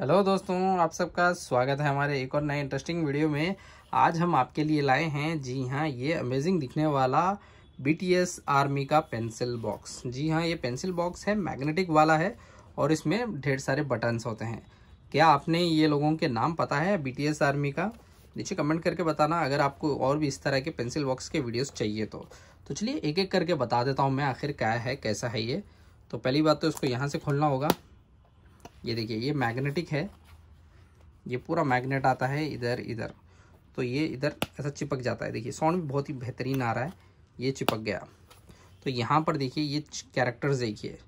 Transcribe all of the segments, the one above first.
hello दोस्तों आप सबका स्वागत है हमारे एक और नए इंटरेस्टिंग वीडियो में आज हम आपके लिए लाए हैं जी हाँ ये अमेजिंग दिखने वाला बीटीएस आर्मी का पेंसिल बॉक्स जी हाँ ये पेंसिल बॉक्स है मैग्नेटिक वाला है और इसमें ढेर सारे बटन्स होते हैं क्या आपने ये लोगों के नाम पता है एस आर्मी का नीचे कमेंट करके बताना अगर आपको और भी इस तरह के पेंसिल बॉक्स के वीडियोज़ चाहिए तो तो चलिए एक एक करके बता देता हूँ मैं आखिर क्या है कैसा है ये तो पहली बात तो इसको यहाँ से खोलना होगा ये देखिए ये मैग्नेटिक है ये पूरा मैग्नेट आता है इधर इधर तो ये इधर ऐसा चिपक जाता है देखिए साउंड भी बहुत ही बेहतरीन आ रहा है ये चिपक गया तो यहाँ पर देखिए ये कैरेक्टर्स देखिए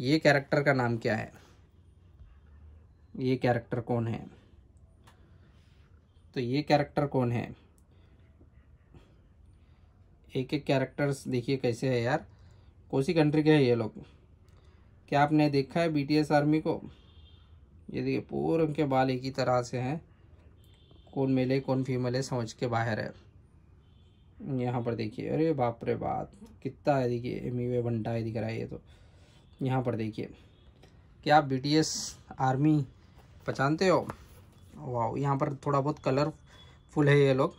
ये कैरेक्टर का नाम क्या है ये कैरेक्टर कौन है तो ये कैरेक्टर कौन है एक एक कैरेक्टर्स देखिए कैसे है यार कौन सी कंट्री के है ये लोग क्या आपने देखा है बीटीएस आर्मी को ये देखिए पूरे उनके बाल एक ही तरह से हैं कौन मेले कौन फीमेल है समझ के बाहर है यहाँ पर देखिए अरे बाप रे बाप कितना है देखिए एम यू बनता है दिख रहा है ये तो यहाँ पर देखिए क्या आप बी आर्मी पहचानते हो वाह यहाँ पर थोड़ा बहुत कलरफुल है ये लोग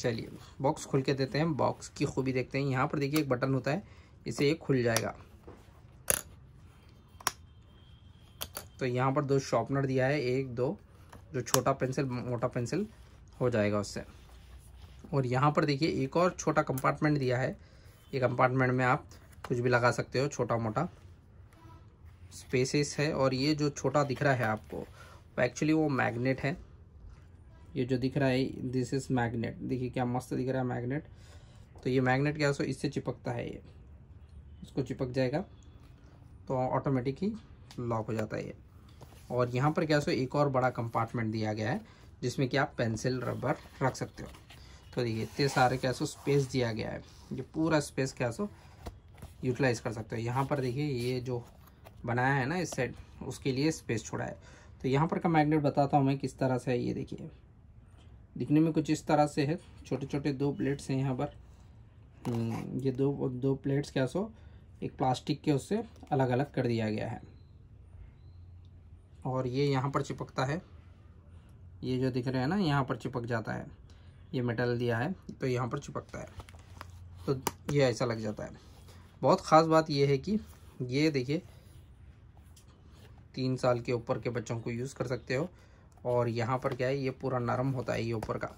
चलिए बॉक्स खुल के देते हैं बॉक्स की खूबी देखते हैं यहाँ पर देखिए एक बटन होता है इसे एक खुल जाएगा तो यहाँ पर दो शॉर्पनर दिया है एक दो जो छोटा पेंसिल मोटा पेंसिल हो जाएगा उससे और यहाँ पर देखिए एक और छोटा कंपार्टमेंट दिया है ये कंपार्टमेंट में आप कुछ भी लगा सकते हो छोटा मोटा स्पेसेस है और ये जो छोटा दिख रहा है आपको एक्चुअली वो मैग्नेट है ये जो दिख रहा है दिस इज़ मैग्नेट देखिए क्या मस्त दिख रहा है मैग्नेट तो ये मैग्नेट क्या सो इससे चिपकता है ये इसको चिपक जाएगा तो ऑटोमेटिक ही लॉक हो जाता है ये और यहाँ पर क्या सो एक और बड़ा कंपार्टमेंट दिया गया है जिसमें कि आप पेंसिल रबर रख सकते हो तो देखिए इतने सारे क्या सो स्पेस दिया गया है ये पूरा स्पेस क्या सो यूटिलाइज कर सकते हो यहाँ पर देखिए ये जो बनाया है ना इस साइड उसके लिए स्पेस छोड़ा है तो यहाँ पर का मैग्नेट बताता हूँ मैं किस तरह से है ये देखिए दिखने में कुछ इस तरह से है छोटे छोटे दो प्लेट्स हैं यहाँ पर हम्म, ये दो दो प्लेट्स क्या सो एक प्लास्टिक के उससे अलग अलग कर दिया गया है और ये यहाँ पर चिपकता है ये जो दिख रहे हैं ना यहाँ पर चिपक जाता है ये मेटल दिया है तो यहाँ पर चिपकता है तो ये ऐसा लग जाता है बहुत ख़ास बात ये है कि ये देखिए तीन साल के ऊपर के बच्चों को यूज़ कर सकते हो और यहाँ पर क्या है ये पूरा नरम होता है ये ऊपर का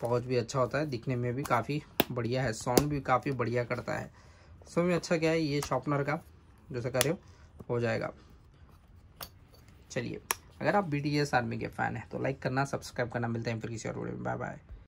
पहुँच भी अच्छा होता है दिखने में भी काफ़ी बढ़िया है साउंड भी काफ़ी बढ़िया करता है सब में अच्छा क्या है ये शॉपनर का जैसा कर रहे हो हो जाएगा चलिए अगर आप बी एस आर्मी के फ़ैन हैं तो लाइक करना सब्सक्राइब करना मिलते हैं फिर किसी और वीडियो में बाय बाय